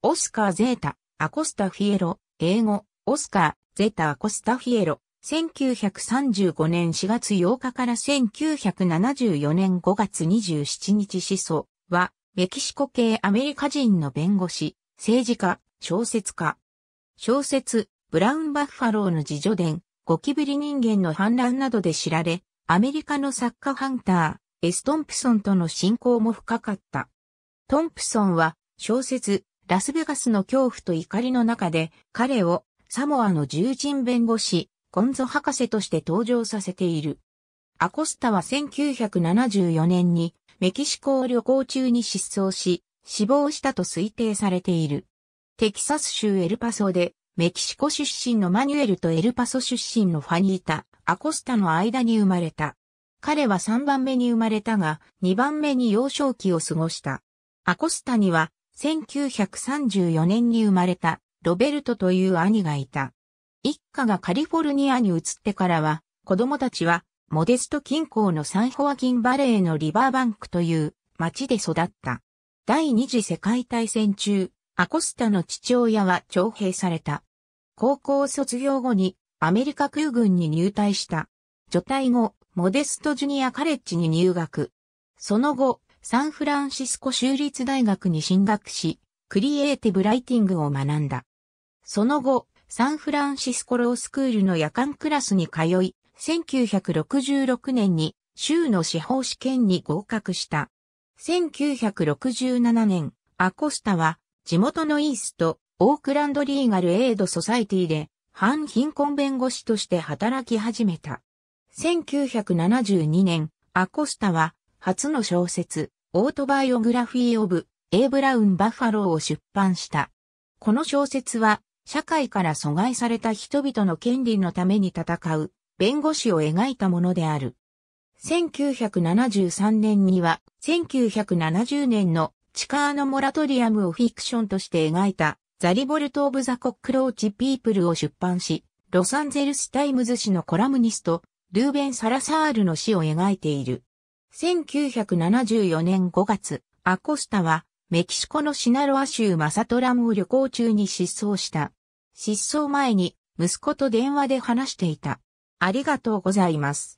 オスカー・ゼータ、アコスタ・フィエロ、英語、オスカー、ゼータ・アコスタ・フィエロ、1935年4月8日から1974年5月27日思想は、メキシコ系アメリカ人の弁護士、政治家、小説家。小説、ブラウン・バッファローの自助伝、ゴキブリ人間の反乱などで知られ、アメリカの作家ハンター、エス・トンプソンとの親交も深かった。トンプソンは、小説、ラスベガスの恐怖と怒りの中で、彼をサモアの重鎮弁護士、コンゾ博士として登場させている。アコスタは1974年にメキシコを旅行中に失踪し、死亡したと推定されている。テキサス州エルパソで、メキシコ出身のマニュエルとエルパソ出身のファニータ、アコスタの間に生まれた。彼は3番目に生まれたが、2番目に幼少期を過ごした。アコスタには1934年に生まれたロベルトという兄がいた。一家がカリフォルニアに移ってからは、子供たちはモデスト近郊のサンホアキンバレーのリバーバンクという町で育った。第二次世界大戦中、アコスタの父親は徴兵された。高校卒業後にアメリカ空軍に入隊した。除隊後、モデストジュニアカレッジに入学。その後、サンフランシスコ州立大学に進学し、クリエイティブライティングを学んだ。その後、サンフランシスコロースクールの夜間クラスに通い、1966年に州の司法試験に合格した。1967年、アコスタは地元のイースト、オークランドリーガルエイドソサイティで反貧困弁護士として働き始めた。1972年、アコスタは初の小説、オートバイオグラフィー・オブ・エイ・ブラウン・バッファローを出版した。この小説は、社会から阻害された人々の権利のために戦う弁護士を描いたものである。1973年には、1970年のチカーモラトリアムをフィクションとして描いた、ザリボルト・オブ・ザ・コックローチ・ピープルを出版し、ロサンゼルス・タイムズ誌のコラムニスト、ルーベン・サラサールの死を描いている。1974年5月、アコスタはメキシコのシナロア州マサトラムを旅行中に失踪した。失踪前に息子と電話で話していた。ありがとうございます。